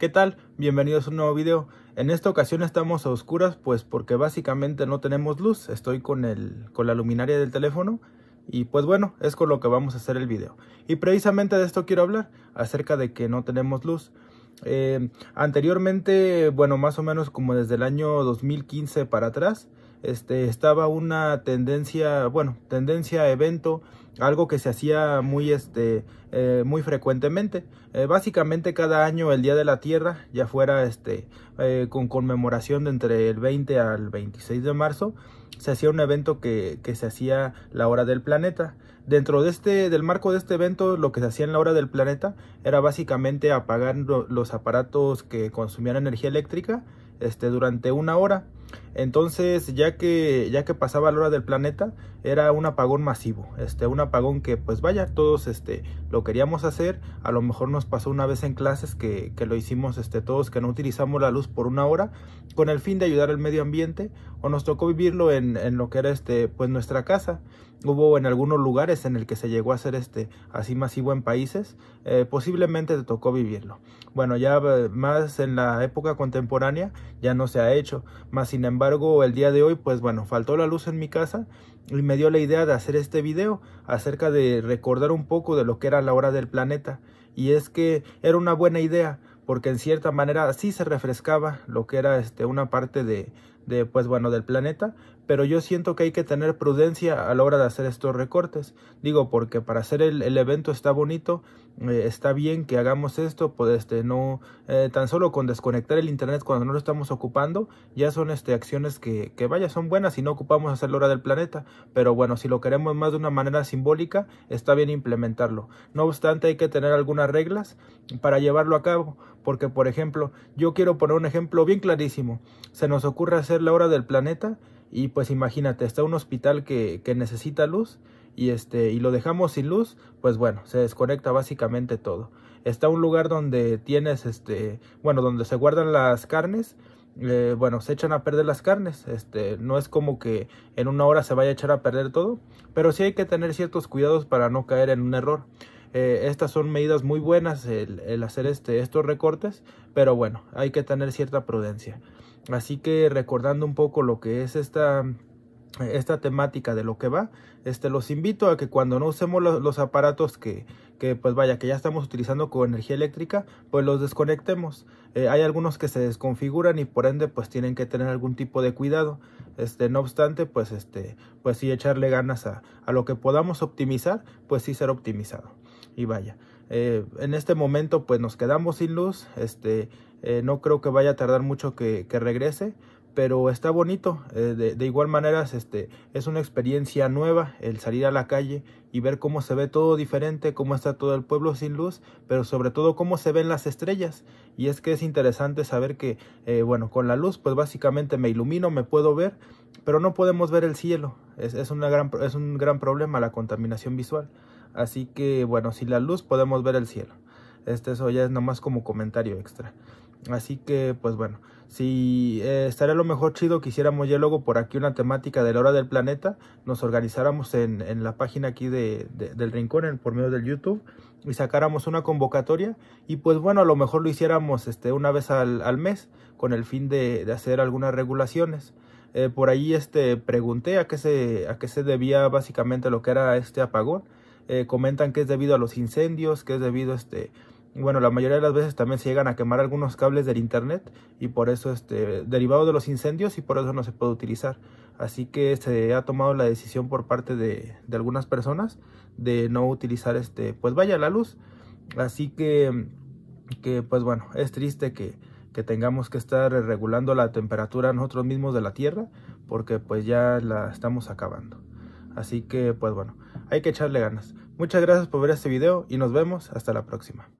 ¿Qué tal? Bienvenidos a un nuevo video. En esta ocasión estamos a oscuras pues porque básicamente no tenemos luz. Estoy con, el, con la luminaria del teléfono y pues bueno, es con lo que vamos a hacer el video. Y precisamente de esto quiero hablar, acerca de que no tenemos luz. Eh, anteriormente, bueno, más o menos como desde el año 2015 para atrás, este, estaba una tendencia, bueno, tendencia evento, algo que se hacía muy, este, eh, muy frecuentemente. Eh, básicamente cada año el Día de la Tierra, ya fuera este, eh, con conmemoración de entre el 20 al 26 de marzo, se hacía un evento que, que se hacía la hora del planeta. Dentro de este, del marco de este evento, lo que se hacía en la hora del planeta era básicamente apagar los aparatos que consumían energía eléctrica este, durante una hora entonces, ya que, ya que pasaba la hora del planeta, era un apagón masivo, este, un apagón que pues vaya, todos este, lo queríamos hacer, a lo mejor nos pasó una vez en clases que, que lo hicimos este, todos, que no utilizamos la luz por una hora, con el fin de ayudar al medio ambiente, o nos tocó vivirlo en, en lo que era este, pues nuestra casa. Hubo en algunos lugares en el que se llegó a hacer este así masivo en países, eh, posiblemente te tocó vivirlo. Bueno, ya eh, más en la época contemporánea ya no se ha hecho, más sin embargo el día de hoy pues bueno, faltó la luz en mi casa y me dio la idea de hacer este video acerca de recordar un poco de lo que era la hora del planeta y es que era una buena idea porque en cierta manera así se refrescaba lo que era este una parte de, de pues bueno del planeta pero yo siento que hay que tener prudencia a la hora de hacer estos recortes. Digo, porque para hacer el, evento está bonito, eh, está bien que hagamos esto, pues este, no, eh, tan solo con desconectar el internet cuando no lo estamos ocupando, ya son este, acciones que, que vaya, son buenas y no ocupamos hacer la hora del planeta. Pero bueno, si lo queremos más de una manera simbólica, está bien implementarlo. No obstante, hay que tener algunas reglas para llevarlo a cabo. Porque, por ejemplo, yo quiero poner un ejemplo bien clarísimo. Se nos ocurre hacer la hora del planeta y pues imagínate, está un hospital que, que necesita luz y, este, y lo dejamos sin luz, pues bueno, se desconecta básicamente todo. Está un lugar donde tienes, este, bueno, donde se guardan las carnes, eh, bueno, se echan a perder las carnes. Este, no es como que en una hora se vaya a echar a perder todo, pero sí hay que tener ciertos cuidados para no caer en un error. Eh, estas son medidas muy buenas el, el hacer este, estos recortes, pero bueno, hay que tener cierta prudencia. Así que recordando un poco lo que es esta esta temática de lo que va, este, los invito a que cuando no usemos los, aparatos que, pues vaya, que ya estamos utilizando con energía eléctrica, pues los desconectemos. Eh, hay algunos que se desconfiguran y por ende pues tienen que tener algún tipo de cuidado. Este, no obstante, pues este, pues sí echarle ganas a, lo que podamos optimizar, pues sí ser optimizado. Y vaya, eh, en este momento pues nos quedamos sin luz, este, eh, no creo que vaya a tardar mucho que regrese, pero está bonito. Eh, de, igual manera, este, es una experiencia nueva el salir a la calle y ver cómo se ve todo diferente, cómo está todo el pueblo sin luz, pero sobre todo cómo se ven las estrellas. Y es que es interesante saber que, eh, bueno, con la luz, pues básicamente me ilumino, me puedo ver, pero no podemos ver el cielo. Es, es, una gran, es un gran problema la contaminación visual. Así que, bueno, sin la luz podemos ver el cielo. Este, eso ya es nomás como comentario extra. Así que, pues bueno, si eh, estaría lo mejor chido que hiciéramos ya luego por aquí una temática de la hora del planeta, nos organizáramos en, la página aquí de, del Rincón, en, por medio del YouTube, y sacáramos una convocatoria, y pues bueno, a lo mejor lo hiciéramos este, una vez al, mes, con el fin de, hacer algunas regulaciones. Eh, por ahí este, pregunté a qué, se, a qué se debía básicamente lo que era este apagón, eh, comentan que es debido a los incendios, que es debido a este, bueno, la mayoría de las veces también se llegan a quemar algunos cables del internet y por eso este derivado de los incendios y por eso no se puede utilizar. Así que se ha tomado la decisión por parte de, de algunas personas de no utilizar este, pues vaya la luz. Así que, que pues bueno, es triste que, que tengamos que estar regulando la temperatura nosotros mismos de la Tierra porque pues ya la estamos acabando. Así que pues bueno hay que echarle ganas. Muchas gracias por ver este video y nos vemos hasta la próxima.